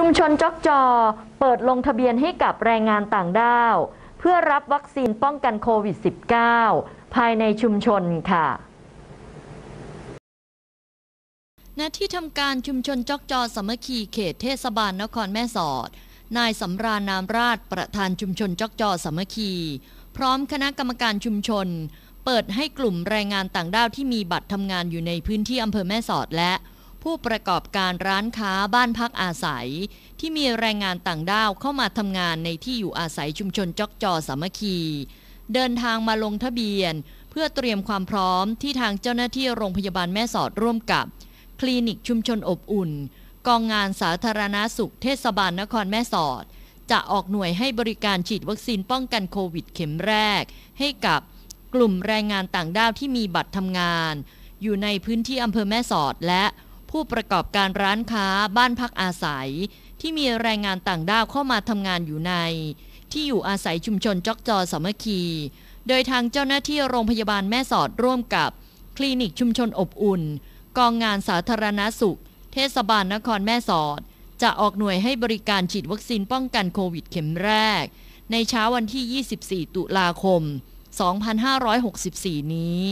ชุมชนจอกจอเปิดลงทะเบียนให้กับแรงงานต่างด้าว เพื่อรับวัคซีนป้องกันโควิด -19 ภายในชุมชนค่ะ ณที่ทำการชุมชนจอกจอสมคีเขตเทศบาลนครแม่สอด นายสำราญนามราชประธานชุมชนจอกจอสมคี พร้อมคณะกรรมการชุมชน เปิดให้กลุ่มแรงงานต่างด้าวที่มีบัตรทำงานอยู่ในพื้นที่อำเภอแม่สอดและผู้ประกอบการร้านค้าบ้านพักอาศัย ที่มีแรงงานต่างด้าวเข้ามาทำงานในที่อยู่อาศัยชุมชนจอกจอสามัคคี เดินทางมาลงทะเบียน เพื่อเตรียมความพร้อมที่ทางเจ้าหน้าที่โรงพยาบาลแม่สอดร่วมกับคลินิกชุมชนอบอุ่น กองงานสาธารณาสุขเทศบาลนครแม่สอดจะออกหน่วยให้บริการฉีดวัคซีนป้องกันโควิดเข็มแรก ให้กับกลุ่มแรงงานต่างด้าวที่มีบัตรทำงาน อยู่ในพื้นที่อำเภอแม่สอดและผู้ประกอบการร้านค้าบ้านพักอาศัย ที่มีแรงงานต่างด้าวเข้ามาทำงานอยู่ใน ที่อยู่อาศัยชุมชนจอกจอสมัคคี โดยทางเจ้าหน้าที่โรงพยาบาลแม่สอดร่วมกับ คลินิกชุมชนอบอุ่น กองงานสาธารณาสุข เทศบาลนครแม่สอด จะออกหน่วยให้บริการฉีดวัคซีนป้องกันโควิดเข็มแรก ในเช้าวันที่ 24ตุลาคม2564นี้